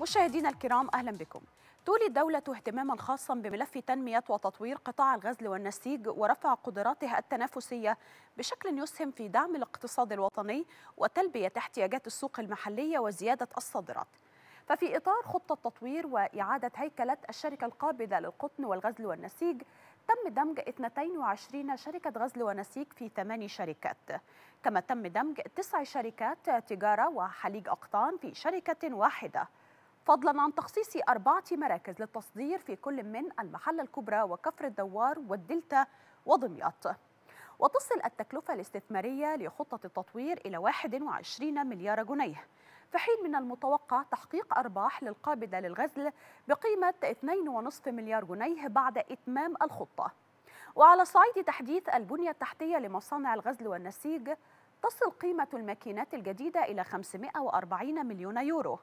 مشاهدينا الكرام أهلا بكم تولي الدولة اهتماما خاصا بملف تنمية وتطوير قطاع الغزل والنسيج ورفع قدراته التنافسية بشكل يسهم في دعم الاقتصاد الوطني وتلبية احتياجات السوق المحلية وزيادة الصادرات ففي إطار خطة تطوير وإعادة هيكلة الشركة القابضة للقطن والغزل والنسيج تم دمج 22 شركة غزل ونسيج في ثماني شركات كما تم دمج تسع شركات تجارة وحليج أقطان في شركة واحدة فضلا عن تخصيص أربعة مراكز للتصدير في كل من المحلة الكبرى وكفر الدوار والدلتا ودمياط وتصل التكلفة الاستثمارية لخطة التطوير إلى 21 مليار جنيه في حين من المتوقع تحقيق أرباح للقابضة للغزل بقيمة 2.5 مليار جنيه بعد إتمام الخطة وعلى صعيد تحديث البنية التحتية لمصانع الغزل والنسيج تصل قيمة الماكينات الجديدة إلى 540 مليون يورو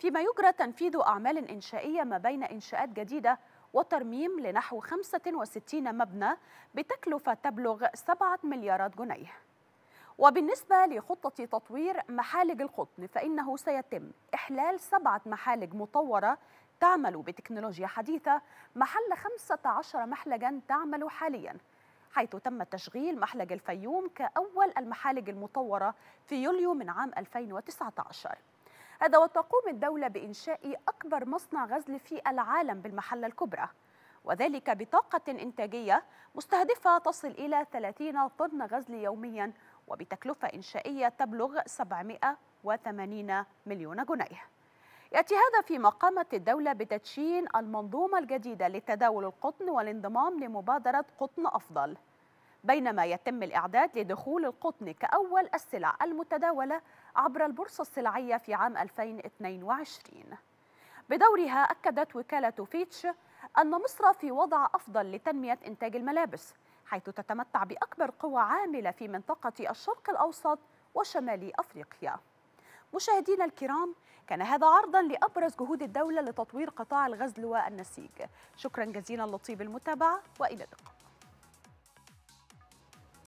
فيما يجرى تنفيذ أعمال إنشائية ما بين إنشاءات جديدة وترميم لنحو 65 مبنى بتكلفة تبلغ 7 مليارات جنيه وبالنسبة لخطة تطوير محالج القطن فإنه سيتم إحلال سبعة محالج مطورة تعمل بتكنولوجيا حديثة محل 15 محلجا تعمل حاليا حيث تم تشغيل محلج الفيوم كأول المحالج المطورة في يوليو من عام 2019 هذا وتقوم الدولة بإنشاء أكبر مصنع غزل في العالم بالمحلة الكبرى وذلك بطاقة إنتاجية مستهدفة تصل إلى 30 طن غزل يومياً وبتكلفة إنشائية تبلغ 780 مليون جنيه يأتي هذا في مقامة الدولة بتدشين المنظومة الجديدة لتداول القطن والانضمام لمبادرة قطن أفضل بينما يتم الإعداد لدخول القطن كأول السلع المتداولة عبر البورصة السلعية في عام 2022 بدورها أكدت وكالة فيتش أن مصر في وضع أفضل لتنمية إنتاج الملابس حيث تتمتع بأكبر قوى عاملة في منطقة الشرق الأوسط وشمال أفريقيا مشاهدينا الكرام كان هذا عرضا لأبرز جهود الدولة لتطوير قطاع الغزل والنسيج شكرا جزيلا لطيب المتابعة وإلى اللقاء